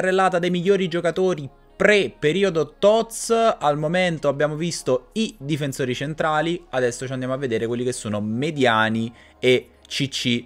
carrellata dei migliori giocatori pre-periodo TOTS, al momento abbiamo visto i difensori centrali, adesso ci andiamo a vedere quelli che sono mediani e CC.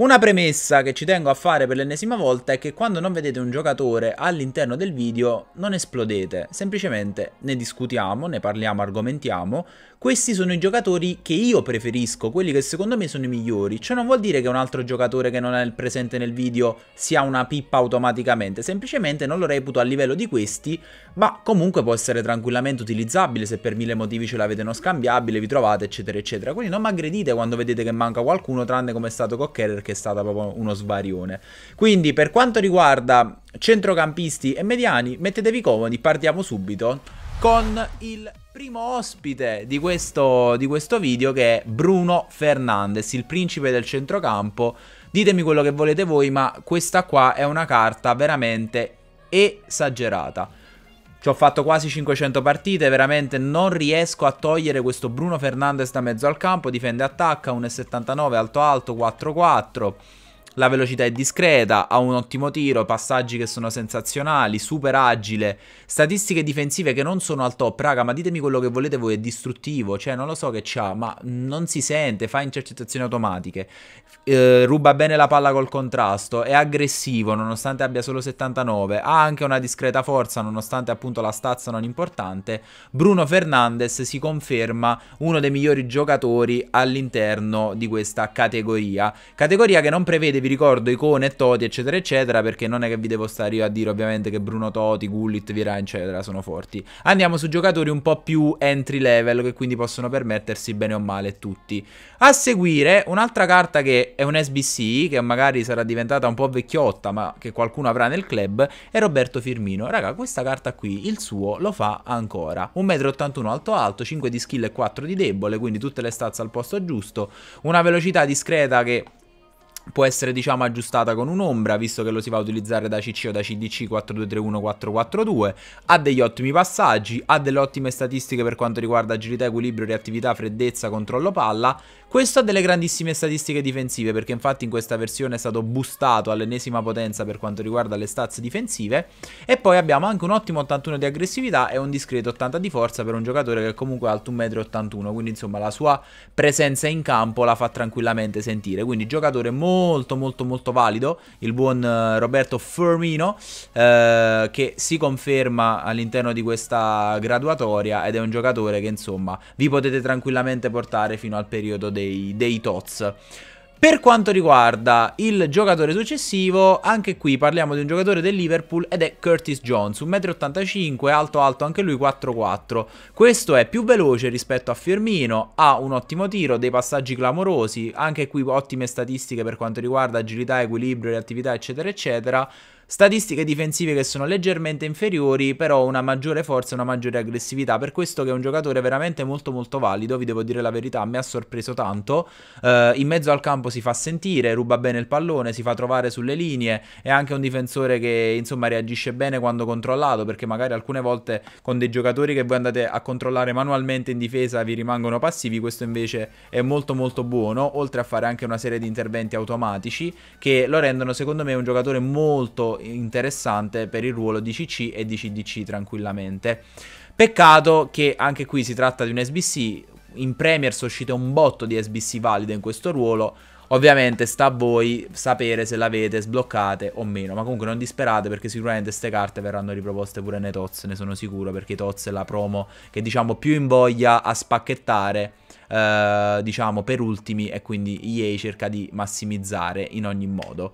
Una premessa che ci tengo a fare per l'ennesima volta è che quando non vedete un giocatore all'interno del video non esplodete, semplicemente ne discutiamo, ne parliamo, argomentiamo. Questi sono i giocatori che io preferisco, quelli che secondo me sono i migliori. Ciò non vuol dire che un altro giocatore che non è presente nel video sia una pippa automaticamente, semplicemente non lo reputo a livello di questi, ma comunque può essere tranquillamente utilizzabile se per mille motivi ce l'avete non scambiabile, vi trovate eccetera eccetera. Quindi non mi aggredite quando vedete che manca qualcuno tranne come è stato Cocker perché è stata proprio uno svarione. Quindi per quanto riguarda centrocampisti e mediani, mettetevi comodi, partiamo subito con il primo ospite di questo, di questo video che è Bruno Fernandes, il principe del centrocampo. Ditemi quello che volete voi, ma questa qua è una carta veramente esagerata. Ci ho fatto quasi 500 partite, veramente non riesco a togliere questo Bruno Fernandes da mezzo al campo, difende attacca, 1,79 alto alto, 4-4 la velocità è discreta, ha un ottimo tiro, passaggi che sono sensazionali, super agile, statistiche difensive che non sono al top, raga, ma ditemi quello che volete voi, è distruttivo, cioè non lo so che c'ha, ma non si sente, fa intercettazioni automatiche, eh, ruba bene la palla col contrasto, è aggressivo nonostante abbia solo 79, ha anche una discreta forza nonostante appunto la stazza non importante, Bruno Fernandes si conferma uno dei migliori giocatori all'interno di questa categoria, categoria che non prevede ricordo icone, Toti, eccetera, eccetera, perché non è che vi devo stare io a dire ovviamente che Bruno Toti, Gullit, Vira, eccetera, sono forti. Andiamo su giocatori un po' più entry level, che quindi possono permettersi bene o male tutti. A seguire, un'altra carta che è un SBC, che magari sarà diventata un po' vecchiotta, ma che qualcuno avrà nel club, è Roberto Firmino. Raga, questa carta qui, il suo, lo fa ancora. 1,81 m alto alto, 5 di skill e 4 di debole, quindi tutte le stazze al posto giusto, una velocità discreta che può essere diciamo aggiustata con un'ombra visto che lo si va a utilizzare da CC o da CDC 4231 442 ha degli ottimi passaggi ha delle ottime statistiche per quanto riguarda agilità, equilibrio, reattività, freddezza, controllo palla questo ha delle grandissime statistiche difensive perché infatti in questa versione è stato boostato all'ennesima potenza per quanto riguarda le stats difensive e poi abbiamo anche un ottimo 81 di aggressività e un discreto 80 di forza per un giocatore che comunque è alto 1,81 m quindi insomma la sua presenza in campo la fa tranquillamente sentire quindi giocatore molto molto molto valido il buon eh, Roberto Firmino eh, che si conferma all'interno di questa graduatoria ed è un giocatore che insomma vi potete tranquillamente portare fino al periodo dei, dei Tots. Per quanto riguarda il giocatore successivo, anche qui parliamo di un giocatore del Liverpool ed è Curtis Jones, 1,85m, alto alto anche lui 4-4. Questo è più veloce rispetto a Firmino, ha un ottimo tiro, dei passaggi clamorosi, anche qui ottime statistiche per quanto riguarda agilità, equilibrio, reattività eccetera eccetera. Statistiche difensive che sono leggermente inferiori, però una maggiore forza e una maggiore aggressività, per questo che è un giocatore veramente molto molto valido, vi devo dire la verità, mi ha sorpreso tanto. Eh, in mezzo al campo si fa sentire, ruba bene il pallone, si fa trovare sulle linee, è anche un difensore che insomma reagisce bene quando controllato, perché magari alcune volte con dei giocatori che voi andate a controllare manualmente in difesa vi rimangono passivi, questo invece è molto molto buono, oltre a fare anche una serie di interventi automatici che lo rendono secondo me un giocatore molto interessante per il ruolo di CC e di CDC tranquillamente. Peccato che anche qui si tratta di un SBC, in Premier sono uscite un botto di SBC valide in questo ruolo, Ovviamente sta a voi sapere se l'avete sbloccate o meno, ma comunque non disperate perché sicuramente queste carte verranno riproposte pure nei TOTS, ne sono sicuro, perché i TOTS è la promo che diciamo più invoglia a spacchettare, eh, diciamo per ultimi e quindi EA cerca di massimizzare in ogni modo.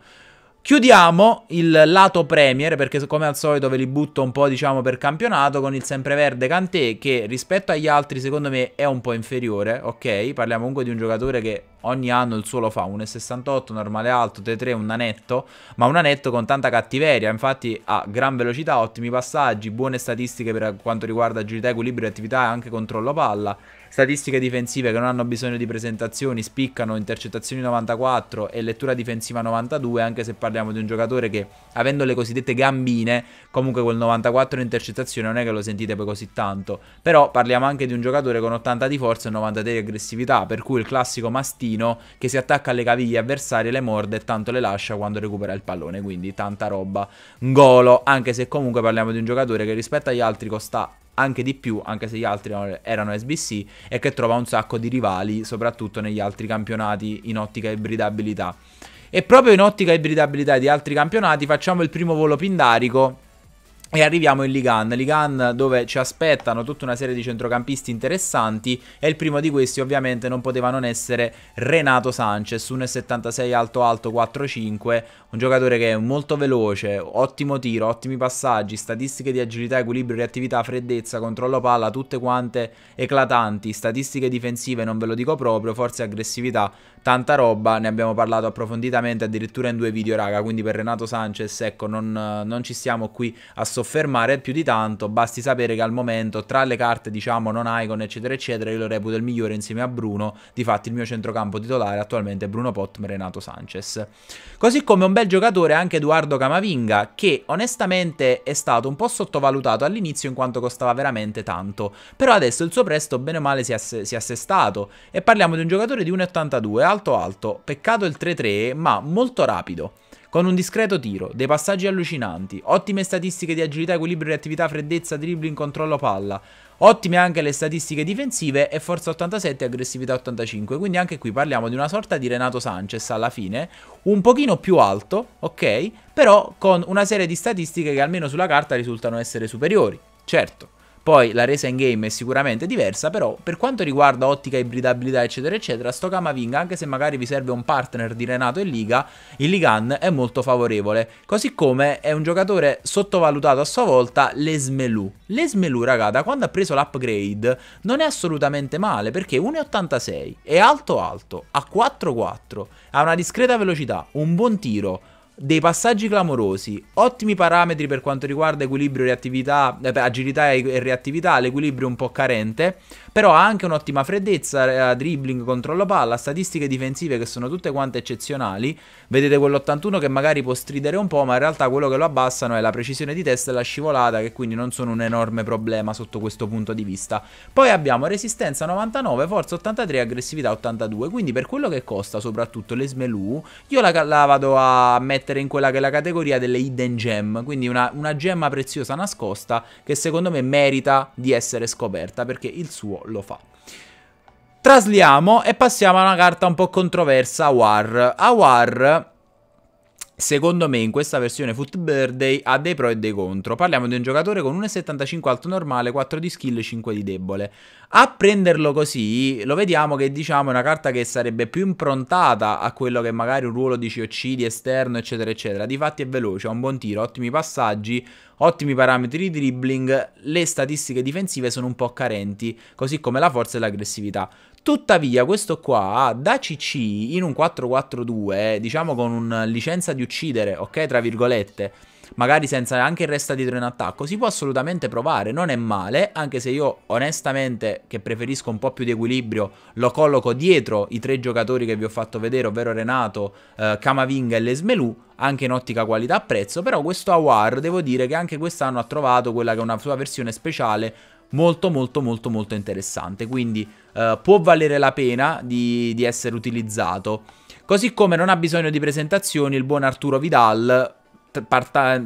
Chiudiamo il lato Premier, perché come al solito ve li butto un po' diciamo per campionato, con il sempreverde Kanté che rispetto agli altri secondo me è un po' inferiore, ok? Parliamo comunque di un giocatore che ogni anno il suo lo fa, 1,68, normale alto, T3, un nanetto, ma un nanetto con tanta cattiveria, infatti ha gran velocità, ottimi passaggi, buone statistiche per quanto riguarda agilità, equilibrio, attività e anche controllo palla, statistiche difensive che non hanno bisogno di presentazioni, spiccano, intercettazioni 94 e lettura difensiva 92, anche se parliamo di un giocatore che avendo le cosiddette gambine, comunque quel 94 in intercettazione non è che lo sentite poi così tanto, però parliamo anche di un giocatore con 80 di forza e 93 di aggressività, per cui il classico mastino pallino che si attacca alle caviglie avversarie, le morde e tanto le lascia quando recupera il pallone, quindi tanta roba, golo, anche se comunque parliamo di un giocatore che rispetto agli altri costa anche di più, anche se gli altri erano SBC, e che trova un sacco di rivali, soprattutto negli altri campionati in ottica ibridabilità. E proprio in ottica ibridabilità di altri campionati facciamo il primo volo pindarico e arriviamo in Ligan, Ligan dove ci aspettano tutta una serie di centrocampisti interessanti e il primo di questi ovviamente non poteva non essere Renato Sanchez, 1,76 alto alto 4,5, un giocatore che è molto veloce, ottimo tiro, ottimi passaggi, statistiche di agilità, equilibrio, reattività, freddezza, controllo palla, tutte quante eclatanti, statistiche difensive non ve lo dico proprio, forse aggressività, tanta roba, ne abbiamo parlato approfonditamente addirittura in due video raga, quindi per Renato Sanchez ecco non, non ci stiamo qui assolutamente soffermare più di tanto, basti sapere che al momento tra le carte diciamo non Icon eccetera eccetera io lo reputo il migliore insieme a Bruno, difatti il mio centrocampo titolare attualmente è Bruno Potm e Renato Sanchez. Così come un bel giocatore anche Eduardo Camavinga che onestamente è stato un po' sottovalutato all'inizio in quanto costava veramente tanto, però adesso il suo presto bene o male si è, si è assestato e parliamo di un giocatore di 1,82 alto alto, peccato il 3-3 ma molto rapido. Con un discreto tiro, dei passaggi allucinanti, ottime statistiche di agilità, equilibrio, reattività, freddezza, dribbling, controllo palla. Ottime anche le statistiche difensive e forza 87 e aggressività 85. Quindi anche qui parliamo di una sorta di Renato Sanchez alla fine, un pochino più alto, ok? Però con una serie di statistiche che almeno sulla carta risultano essere superiori. Certo, poi la resa in game è sicuramente diversa, però per quanto riguarda ottica, ibridabilità eccetera eccetera, sto Camavinga, anche se magari vi serve un partner di Renato in Liga, il Ligan è molto favorevole. Così come è un giocatore sottovalutato a sua volta l'Esmelu. L'Esmelu raga, da quando ha preso l'upgrade non è assolutamente male perché 1,86 è alto alto, ha 4-4, ha una discreta velocità, un buon tiro, dei passaggi clamorosi, ottimi parametri per quanto riguarda equilibrio, reattività, eh, agilità e reattività, l'equilibrio un po' carente, però ha anche un'ottima freddezza, eh, dribbling, controllo palla, statistiche difensive che sono tutte quante eccezionali. Vedete quell'81 che magari può stridere un po', ma in realtà quello che lo abbassano è la precisione di testa e la scivolata, che quindi non sono un enorme problema sotto questo punto di vista. Poi abbiamo resistenza 99, forza 83, aggressività 82. Quindi per quello che costa, soprattutto le Smelu, io la, la, vado a mettere in quella che è la categoria delle hidden gem, quindi una, una gemma preziosa nascosta che secondo me merita di essere scoperta perché il suo lo fa. Trasliamo e passiamo a una carta un po' controversa, War. A War Secondo me in questa versione Foot Birthday ha dei pro e dei contro. Parliamo di un giocatore con 1,75 alto normale, 4 di skill e 5 di debole. A prenderlo così lo vediamo che diciamo è una carta che sarebbe più improntata a quello che magari un ruolo di COC, di esterno eccetera eccetera. Difatti è veloce, ha un buon tiro, ottimi passaggi, ottimi parametri di dribbling, le statistiche difensive sono un po' carenti, così come la forza e l'aggressività. Tuttavia, questo qua da CC in un 4-4-2, diciamo con una licenza di uccidere, ok, tra virgolette, magari senza anche il resta dietro in attacco, si può assolutamente provare, non è male, anche se io onestamente, che preferisco un po' più di equilibrio, lo colloco dietro i tre giocatori che vi ho fatto vedere, ovvero Renato, eh, Camavinga e Lesmelù, anche in ottica qualità-prezzo, però questo Awar devo dire che anche quest'anno ha trovato quella che è una sua versione speciale molto molto molto molto interessante, quindi eh, può valere la pena di, di essere utilizzato. Così come non ha bisogno di presentazioni il buon Arturo Vidal,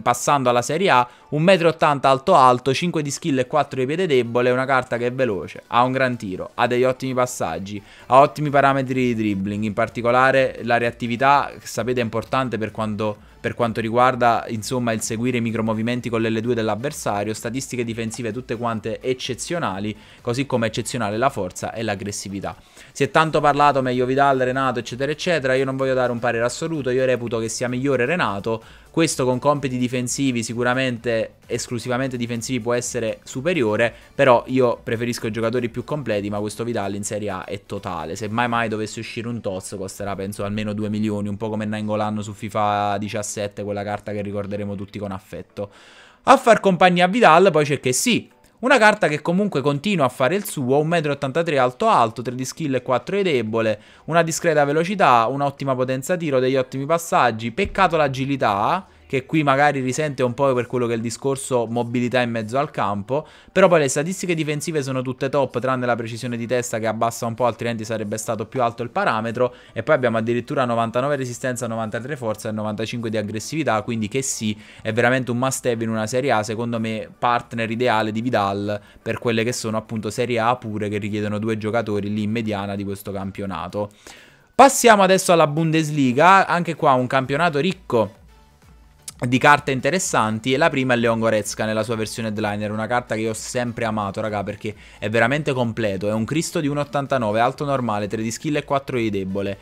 passando alla Serie A, 1,80 m alto alto, 5 di skill e 4 di piede debole, una carta che è veloce, ha un gran tiro, ha degli ottimi passaggi, ha ottimi parametri di dribbling, in particolare la reattività, sapete, è importante per quando per quanto riguarda insomma il seguire i micromovimenti con l'L2 dell'avversario, statistiche difensive tutte quante eccezionali, così come eccezionale la forza e l'aggressività. Si è tanto parlato meglio Vidal, Renato, eccetera, eccetera, io non voglio dare un parere assoluto, io reputo che sia migliore Renato, questo con compiti difensivi sicuramente esclusivamente difensivi può essere superiore, però io preferisco i giocatori più completi, ma questo Vidal in Serie A è totale, se mai mai dovesse uscire un tozzo costerà penso almeno 2 milioni, un po' come Nangolan su FIFA 17 2017, quella carta che ricorderemo tutti con affetto. A far compagnia a Vidal poi c'è che sì, una carta che comunque continua a fare il suo, 1,83m alto alto, 3 di skill e 4 di debole, una discreta velocità, un'ottima potenza tiro, degli ottimi passaggi, peccato l'agilità, che qui magari risente un po' per quello che è il discorso mobilità in mezzo al campo, però poi le statistiche difensive sono tutte top, tranne la precisione di testa che abbassa un po', altrimenti sarebbe stato più alto il parametro, e poi abbiamo addirittura 99 resistenza, 93 forza e 95 di aggressività, quindi che sì, è veramente un must have in una Serie A, secondo me partner ideale di Vidal per quelle che sono appunto Serie A pure che richiedono due giocatori lì in mediana di questo campionato. Passiamo adesso alla Bundesliga, anche qua un campionato ricco di carte interessanti e la prima è Leon Goretzka nella sua versione headliner, una carta che io ho sempre amato raga perché è veramente completo, è un Cristo di 1,89, alto normale, 3 di skill e 4 di debole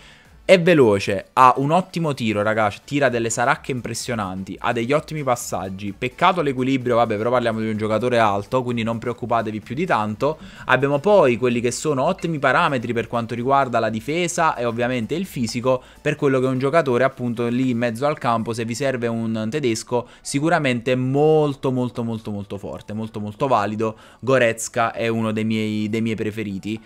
è veloce, ha un ottimo tiro, ragazzi. Tira delle saracche impressionanti, ha degli ottimi passaggi. Peccato l'equilibrio, vabbè, però parliamo di un giocatore alto, quindi non preoccupatevi più di tanto. Abbiamo poi quelli che sono ottimi parametri per quanto riguarda la difesa e ovviamente il fisico, per quello che è un giocatore appunto lì in mezzo al campo, se vi serve un tedesco, sicuramente molto molto molto molto forte, molto molto valido. Goretzka è uno dei miei, dei miei preferiti.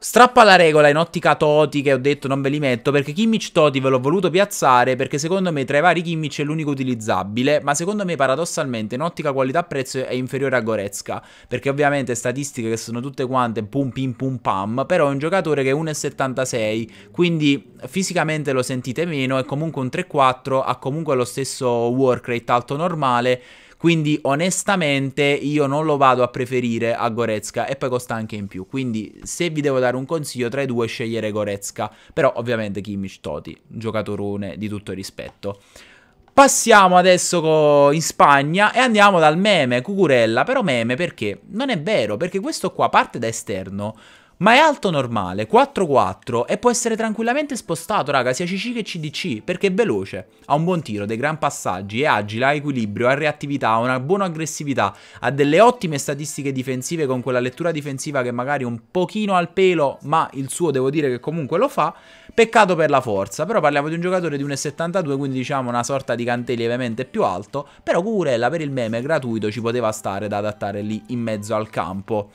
Strappa la regola in ottica Toti che ho detto non ve li metto perché Kimmich Toti ve l'ho voluto piazzare perché secondo me tra i vari Kimmich è l'unico utilizzabile ma secondo me paradossalmente in ottica qualità-prezzo è inferiore a Goretzka perché ovviamente statistiche che sono tutte quante pum pim pum pam però è un giocatore che è 1,76 quindi fisicamente lo sentite meno è comunque un 3-4 ha comunque lo stesso work rate alto normale quindi onestamente io non lo vado a preferire a Goretzka e poi costa anche in più, quindi se vi devo dare un consiglio tra i due scegliere Goretzka, però ovviamente Kimmich Toti, giocatorone di tutto rispetto. Passiamo adesso in Spagna e andiamo dal meme Cucurella, però meme perché? Non è vero, perché questo qua parte da esterno, ma è alto normale, 4-4 e può essere tranquillamente spostato, raga, sia CC che CDC, perché è veloce, ha un buon tiro, dei gran passaggi, è agile, ha equilibrio, ha reattività, ha una buona aggressività, ha delle ottime statistiche difensive con quella lettura difensiva che magari un pochino al pelo, ma il suo devo dire che comunque lo fa. Peccato per la forza, però parliamo di un giocatore di 1,72, quindi diciamo una sorta di cantè lievemente più alto, però Curella per il meme gratuito ci poteva stare da adattare lì in mezzo al campo.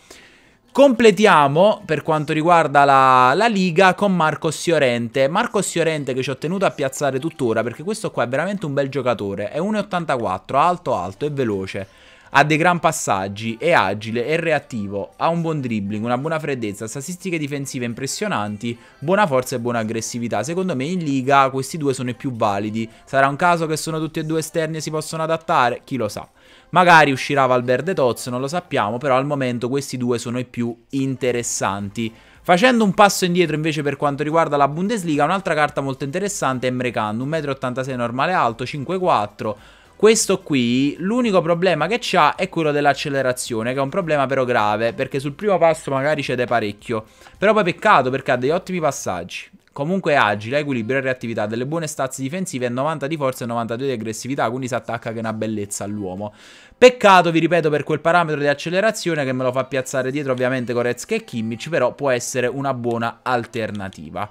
Completiamo per quanto riguarda la, la Liga con Marco Siorente. Marco Siorente che ci ho tenuto a piazzare tuttora perché questo qua è veramente un bel giocatore. È 1,84, alto alto e veloce. Ha dei gran passaggi, è agile, è reattivo, ha un buon dribbling, una buona freddezza, statistiche difensive impressionanti, buona forza e buona aggressività. Secondo me in Liga questi due sono i più validi. Sarà un caso che sono tutti e due esterni e si possono adattare? Chi lo sa. Magari uscirà Valverde Toz, non lo sappiamo, però al momento questi due sono i più interessanti. Facendo un passo indietro invece per quanto riguarda la Bundesliga, un'altra carta molto interessante è Mrekan, 1,86 m normale alto, 5,4 questo qui, l'unico problema che c'ha è quello dell'accelerazione, che è un problema però grave, perché sul primo passo magari cede parecchio. Però poi peccato perché ha degli ottimi passaggi. Comunque è agile, equilibrio e reattività, delle buone stazze difensive, 90 di forza e 92 di aggressività, quindi si attacca che è una bellezza all'uomo. Peccato, vi ripeto, per quel parametro di accelerazione che me lo fa piazzare dietro ovviamente Goretzka e Kimmich, però può essere una buona alternativa.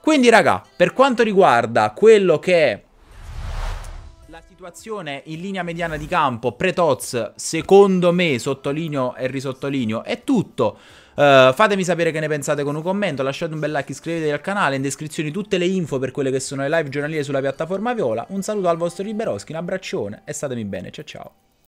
Quindi raga, per quanto riguarda quello che è la situazione in linea mediana di campo, pre secondo me, sottolineo e risottolineo, è tutto. Uh, fatemi sapere che ne pensate con un commento, lasciate un bel like, iscrivetevi al canale, in descrizione tutte le info per quelle che sono le live giornaliere sulla piattaforma Viola. Un saluto al vostro Liberoschi, un abbraccione e statemi bene, ciao ciao.